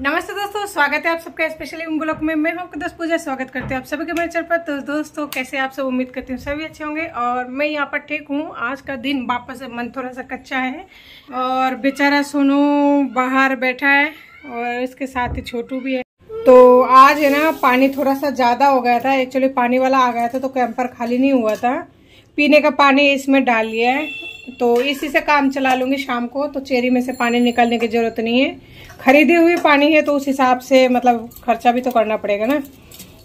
नमस्ते दोस्तों स्वागत है आप सबका स्पेशली उन ब्लॉक में मैं आपको दस पूजा स्वागत करते हैं आप सभी के मेरे चल पर तो दोस्तों कैसे आप सब उम्मीद करती हूँ सभी अच्छे होंगे और मैं यहाँ पर ठीक हूँ आज का दिन वापस मन थोड़ा सा कच्चा है और बेचारा सोनू बाहर बैठा है और इसके साथ ही छोटू भी है तो आज है ना पानी थोड़ा सा ज़्यादा हो गया था एक्चुअली पानी वाला आ गया था तो कैंपर खाली नहीं हुआ था पीने का पानी इसमें डाल लिया है तो इसी से काम चला लूँगी शाम को तो चेरी में से पानी निकलने की ज़रूरत नहीं है खरीदे हुए पानी है तो उस हिसाब से मतलब खर्चा भी तो करना पड़ेगा ना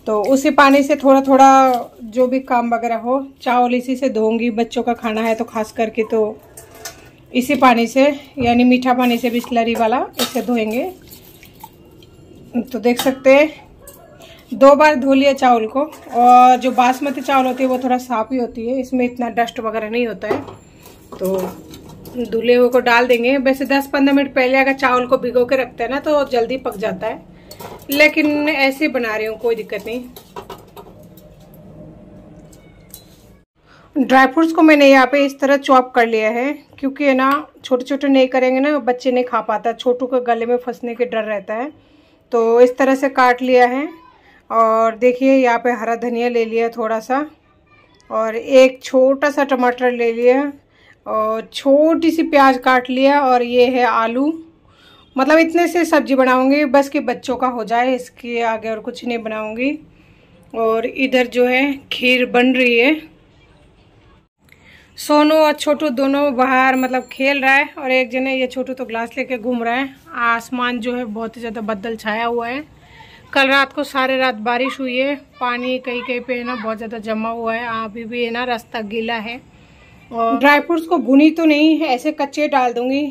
तो उसी पानी से थोड़ा थोड़ा जो भी काम वगैरह हो चावल इसी से धोंगी बच्चों का खाना है तो खास करके तो इसी पानी से यानी मीठा पानी से बिस्लरी वाला इससे धोएंगे तो देख सकते हैं दो बार धो लिया चावल को और जो बासमती चावल होती है वो थोड़ा साफ ही होती है इसमें इतना डस्ट वगैरह नहीं होता है तो धुले हुए को डाल देंगे वैसे 10-15 मिनट पहले अगर चावल को भिगो के रखते हैं ना तो जल्दी पक जाता है लेकिन ऐसे बना रही हूँ कोई दिक्कत नहीं ड्राई फ्रूट्स को मैंने यहाँ पे इस तरह चॉप कर लिया है क्योंकि है ना छोटे छोटे नहीं करेंगे ना बच्चे नहीं खा पाता छोटू के गले में फंसने के डर रहता है तो इस तरह से काट लिया है और देखिए यहाँ पे हरा धनिया ले लिया थोड़ा सा और एक छोटा सा टमाटर ले लिया और छोटी सी प्याज काट लिया और ये है आलू मतलब इतने से सब्जी बनाऊंगी बस कि बच्चों का हो जाए इसके आगे और कुछ नहीं बनाऊंगी और इधर जो है खीर बन रही है सोनू और छोटू दोनों बाहर मतलब खेल रहा है और एक जने ये छोटू तो ग्लास लेके घूम रहा है आसमान जो है बहुत ही ज़्यादा बदल छाया हुआ है कल रात को सारे रात बारिश हुई है पानी कहीं कहीं पे है ना बहुत ज़्यादा जमा हुआ है अभी भी है ना रास्ता गीला है और ड्राई फ्रूट्स को भुनी तो नहीं है ऐसे कच्चे डाल दूँगी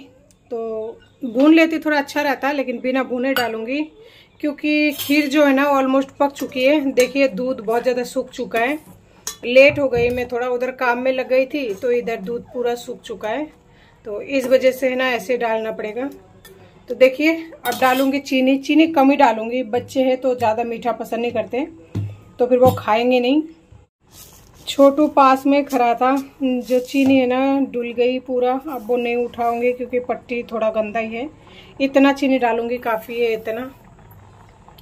तो भून लेती थोड़ा अच्छा रहता लेकिन बिना भुने डालूँगी क्योंकि खीर जो है ना ऑलमोस्ट पक चुकी है देखिए दूध बहुत ज़्यादा सूख चुका है लेट हो गई मैं थोड़ा उधर काम में लग गई थी तो इधर दूध पूरा सूख चुका है तो इस वजह से है ना ऐसे डालना पड़ेगा तो देखिए अब डालूंगी चीनी चीनी कम ही डालूंगी बच्चे हैं तो ज़्यादा मीठा पसंद नहीं करते तो फिर वो खाएंगे नहीं छोटू पास में खड़ा था जो चीनी है ना डुल गई पूरा अब वो नहीं उठाऊंगी क्योंकि पट्टी थोड़ा गंदा ही है इतना चीनी डालूंगी काफ़ी है इतना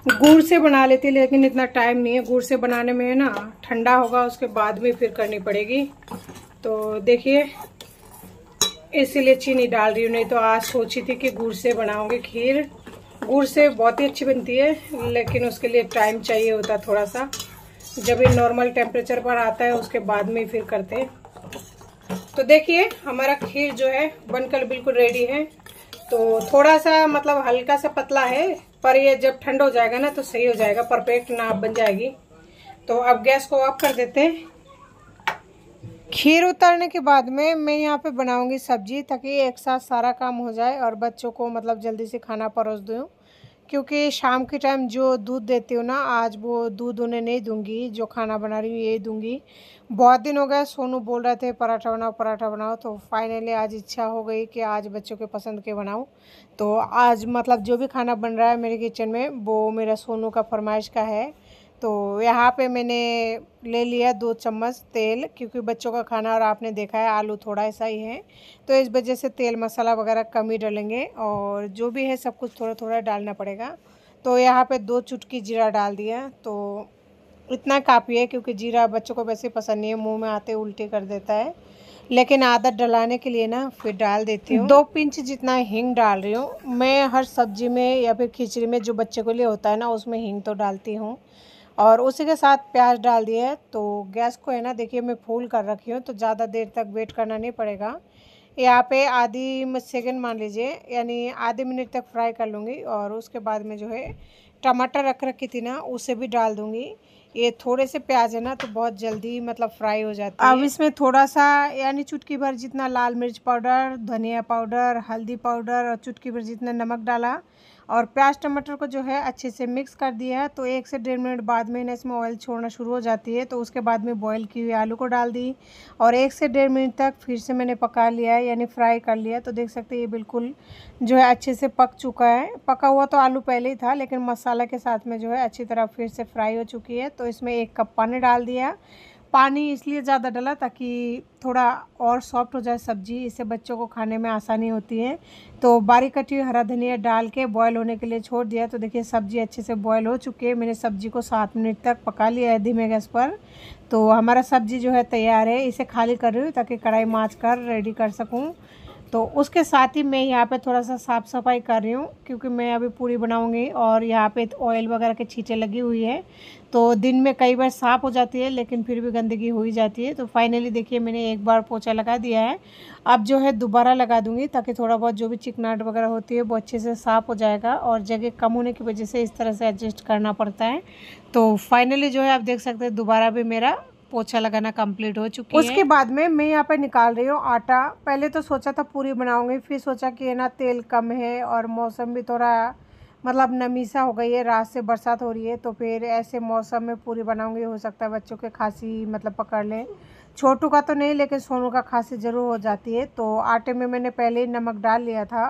गुड़ से बना लेती लेकिन इतना टाइम नहीं है गुड़ से बनाने में है ना ठंडा होगा उसके बाद में फिर करनी पड़ेगी तो देखिए इसीलिए चीनी डाल रही हूँ नहीं तो आज सोची थी कि गुड़ से बनाऊँगी खीर गुड़ से बहुत ही अच्छी बनती है लेकिन उसके लिए टाइम चाहिए होता थोड़ा सा जब ये नॉर्मल टेम्परेचर पर आता है उसके बाद में फिर करते हैं तो देखिए हमारा खीर जो है बनकर बिल्कुल रेडी है तो थोड़ा सा मतलब हल्का सा पतला है पर ये जब ठंड हो जाएगा ना तो सही हो जाएगा परफेक्ट नाप बन जाएगी तो अब गैस को ऑफ कर देते हैं खीर उतारने के बाद में मैं यहाँ पे बनाऊंगी सब्जी ताकि एक साथ सारा काम हो जाए और बच्चों को मतलब जल्दी से खाना परोस दूँ क्योंकि शाम के टाइम जो दूध देती हूँ ना आज वो दूध उन्हें नहीं दूंगी जो खाना बना रही हूँ यही दूंगी बहुत दिन हो गया सोनू बोल रहे थे पराठा बनाओ पराठा बनाओ तो फाइनली आज इच्छा हो गई कि आज बच्चों के पसंद के बनाऊँ तो आज मतलब जो भी खाना बन रहा है मेरे किचन में वो मेरा सोनू का फरमाइश का है तो यहाँ पे मैंने ले लिया दो चम्मच तेल क्योंकि बच्चों का खाना और आपने देखा है आलू थोड़ा ऐसा ही है तो इस वजह से तेल मसाला वगैरह कम ही डालेंगे और जो भी है सब कुछ थोड़ा थोड़ा डालना पड़ेगा तो यहाँ पे दो चुटकी जीरा डाल दिया तो इतना काफ़ी है क्योंकि जीरा बच्चों को वैसे पसंद नहीं है मुँह में आते उल्टी कर देता है लेकिन आदत डलाने के लिए ना फिर डाल देती हूँ दो पिंच जितना हींग डाल रही हूँ मैं हर सब्जी में या फिर खिचड़ी में जो बच्चे के लिए होता है ना उसमें हींग तो डालती हूँ और उसी के साथ प्याज डाल दिए तो गैस को है ना देखिए मैं फूल कर रखी हूँ तो ज़्यादा देर तक वेट करना नहीं पड़ेगा यहाँ पे आधी सेकेंड मान लीजिए यानी आधे मिनट तक फ्राई कर लूँगी और उसके बाद में जो है टमाटर रख रखी थी ना उसे भी डाल दूँगी ये थोड़े से प्याज है ना तो बहुत जल्दी मतलब फ्राई हो जाता है अब इसमें थोड़ा सा यानी चुटकी भर जितना लाल मिर्च पाउडर धनिया पाउडर हल्दी पाउडर और चुटकी भर जितना नमक डाला और प्याज टमाटर को जो है अच्छे से मिक्स कर दिया है तो एक से डेढ़ मिनट बाद में ना इसमें ऑयल छोड़ना शुरू हो जाती है तो उसके बाद में बॉयल की हुई आलू को डाल दी और एक से डेढ़ मिनट तक फिर से मैंने पका लिया है यानी फ्राई कर लिया तो देख सकते ये बिल्कुल जो है अच्छे से पक चुका है पका हुआ तो आलू पहले ही था लेकिन मसाला के साथ में जो है अच्छी तरह फिर से फ्राई हो चुकी है तो इसमें एक कप पानी डाल दिया पानी इसलिए ज़्यादा डाला ताकि थोड़ा और सॉफ्ट हो जाए सब्जी इससे बच्चों को खाने में आसानी होती है तो बारीक कटी हुई हरा धनिया डाल के बॉयल होने के लिए छोड़ दिया तो देखिए सब्जी अच्छे से बॉयल हो चुकी है मैंने सब्जी को सात मिनट तक पका लिया है धीमे गैस पर तो हमारा सब्जी जो है तैयार है इसे खाली कर रही हूँ ताकि कढ़ाई माँच कर रेडी कर सकूँ तो उसके साथ ही मैं यहाँ पे थोड़ा सा साफ़ सफाई कर रही हूँ क्योंकि मैं अभी पूरी बनाऊँगी और यहाँ पे ऑयल वगैरह के छींटे लगी हुई है तो दिन में कई बार साफ़ हो जाती है लेकिन फिर भी गंदगी हो ही जाती है तो फाइनली देखिए मैंने एक बार पोछा लगा दिया है अब जो है दोबारा लगा दूँगी ताकि थोड़ा बहुत जो भी चिकनाहट वगैरह होती है वो अच्छे से साफ़ हो जाएगा और जगह कम होने की वजह से इस तरह से एडजस्ट करना पड़ता है तो फाइनली जो है आप देख सकते हैं दोबारा भी मेरा पोछा लगाना कंप्लीट हो चुकी है उसके बाद में मैं यहाँ पर निकाल रही हूँ आटा पहले तो सोचा था पूरी बनाऊंगी फिर सोचा कि ना तेल कम है और मौसम भी थोड़ा मतलब नमी सा हो गई है रात से बरसात हो रही है तो फिर ऐसे मौसम में पूरी बनाऊंगी हो सकता है बच्चों के खांसी मतलब पकड़ लें छोटू का तो नहीं लेकिन सोनू का खांसी ज़रूर हो जाती है तो आटे में मैंने पहले ही नमक डाल लिया था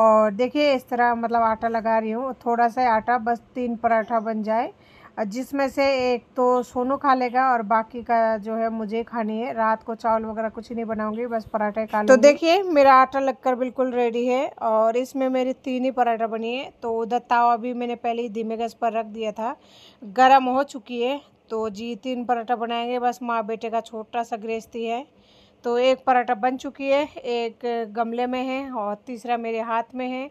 और देखिए इस तरह मतलब आटा लगा रही हूँ थोड़ा सा आटा बस तीन पराठा बन जाए जिसमें से एक तो सोनू खा लेगा और बाकी का जो है मुझे खानी है रात को चावल वगैरह कुछ नहीं बनाऊंगी बस पराठे खा तो देखिए मेरा आटा लगकर बिल्कुल रेडी है और इसमें मेरी तीन ही पराठा बनी है तो उधर तावा भी मैंने पहले ही धीमे गैस पर रख दिया था गर्म हो चुकी है तो जी तीन पराठा बनाएंगे बस माँ बेटे का छोटा सा गृहस्थी है तो एक पराठा बन चुकी है एक गमले में है और तीसरा मेरे हाथ में है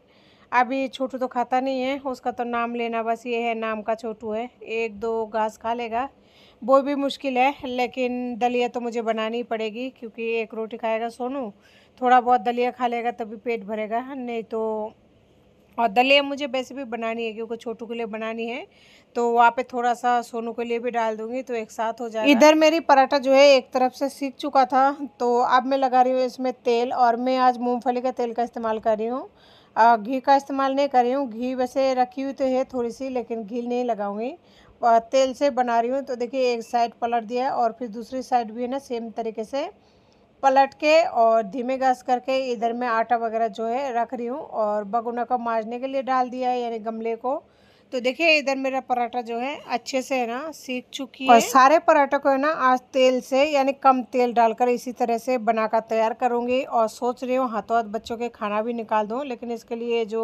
अभी छोटू तो खाता नहीं है उसका तो नाम लेना बस ये है नाम का छोटू है एक दो घास खा लेगा वो भी मुश्किल है लेकिन दलिया तो मुझे बनानी पड़ेगी क्योंकि एक रोटी खाएगा सोनू थोड़ा बहुत दलिया खा लेगा तभी पेट भरेगा नहीं तो और दलिया मुझे वैसे भी बनानी है क्योंकि छोटू के लिए बनानी है तो वहाँ पे थोड़ा सा सोनू के लिए भी डाल दूंगी तो एक साथ हो जाएगा इधर मेरी पराठा जो है एक तरफ से सीख चुका था तो अब मैं लगा रही हूँ इसमें तेल और मैं आज मूँगफली का तेल का इस्तेमाल कर रही हूँ घी का इस्तेमाल नहीं कर रही हूँ घी वैसे रखी हुई तो है थोड़ी सी लेकिन घी नहीं लगाऊंगी और तेल से बना रही हूँ तो देखिए एक साइड पलट दिया और फिर दूसरी साइड भी है ना सेम तरीके से पलट के और धीमे गैस करके इधर मैं आटा वगैरह जो है रख रही हूँ और बगुना को माजने के लिए डाल दिया है यानी गमले को तो देखिए इधर मेरा पराठा जो है अच्छे से है ना सीख चुकी है और सारे पराठे को है ना आज तेल से यानी कम तेल डालकर इसी तरह से बनाकर तैयार करूँगी और सोच रही हूँ हाथों हाथ बच्चों के खाना भी निकाल दूँ लेकिन इसके लिए जो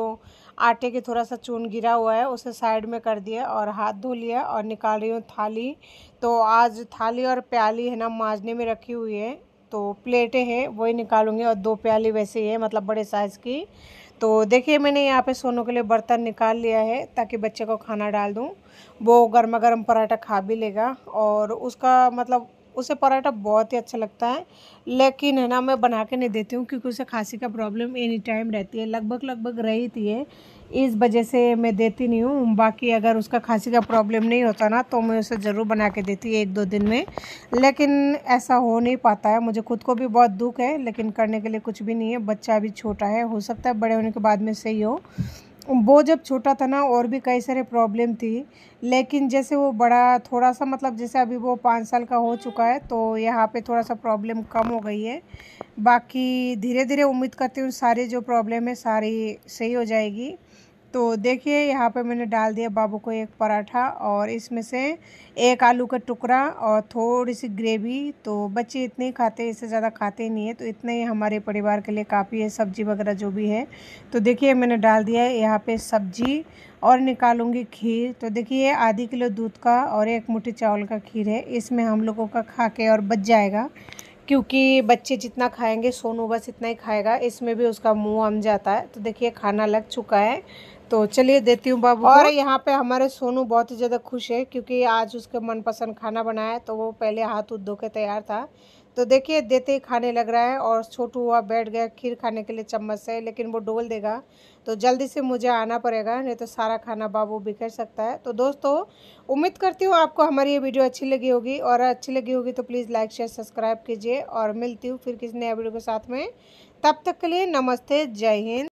आटे के थोड़ा सा चून गिरा हुआ है उसे साइड में कर दिया और हाथ धो लिया और निकाल रही हूँ थाली तो आज थाली और प्याली है ना माजने में रखी हुई है तो प्लेटें हैं वही निकालूंगी और दो प्याली वैसे ही है मतलब बड़े साइज़ की तो देखिए मैंने यहाँ पे सोनू के लिए बर्तन निकाल लिया है ताकि बच्चे को खाना डाल दूँ वो गर्मा गर्म पराठा खा भी लेगा और उसका मतलब उसे पराठा बहुत ही अच्छा लगता है लेकिन है ना मैं बना के नहीं देती हूँ क्योंकि उसे खांसी का प्रॉब्लम एनी टाइम रहती है लगभग लगभग रही थी है इस वजह से मैं देती नहीं हूँ बाकी अगर उसका खांसी का प्रॉब्लम नहीं होता ना तो मैं उसे ज़रूर बना के देती एक दो दिन में लेकिन ऐसा हो नहीं पाता है मुझे खुद को भी बहुत दुख है लेकिन करने के लिए कुछ भी नहीं है बच्चा अभी छोटा है हो सकता है बड़े होने के बाद में सही हो वो जब छोटा था ना और भी कई सारे प्रॉब्लम थी लेकिन जैसे वो बड़ा थोड़ा सा मतलब जैसे अभी वो पाँच साल का हो चुका है तो यहाँ पे थोड़ा सा प्रॉब्लम कम हो गई है बाकी धीरे धीरे उम्मीद करती हूँ सारी जो प्रॉब्लम है सारी सही हो जाएगी तो देखिए यहाँ पे मैंने डाल दिया बाबू को एक पराठा और इसमें से एक आलू का टुकड़ा और थोड़ी सी ग्रेवी तो बच्चे इतने ही खाते हैं इससे ज़्यादा खाते ही नहीं है तो इतने ही हमारे परिवार के लिए काफ़ी है सब्ज़ी वगैरह जो भी है तो देखिए मैंने डाल दिया है यहाँ पर सब्ज़ी और निकालूंगी खीर तो देखिए आधी किलो दूध का और एक मुठ्ठी चावल का खीर है इसमें हम लोगों का खा के और बच जाएगा क्योंकि बच्चे जितना खाएंगे सोनू बस इतना ही खाएगा इसमें भी उसका मुंह अम जाता है तो देखिए खाना लग चुका है तो चलिए देती हूँ बाबू और यहाँ पे हमारे सोनू बहुत ही ज़्यादा खुश है क्योंकि आज उसके मनपसंद खाना बनाया तो वो पहले हाथ उध धो के तैयार था तो देखिए देते ही खाने लग रहा है और छोटू हुआ बैठ गया खीर खाने के लिए चम्मच से लेकिन वो डोल देगा तो जल्दी से मुझे आना पड़ेगा नहीं तो सारा खाना बाबू बिखर सकता है तो दोस्तों उम्मीद करती हूँ आपको हमारी ये वीडियो अच्छी लगी होगी और अच्छी लगी होगी तो प्लीज़ लाइक शेयर सब्सक्राइब कीजिए और मिलती हूँ फिर किसी नया वीडियो के साथ में तब तक के लिए नमस्ते जय हिंद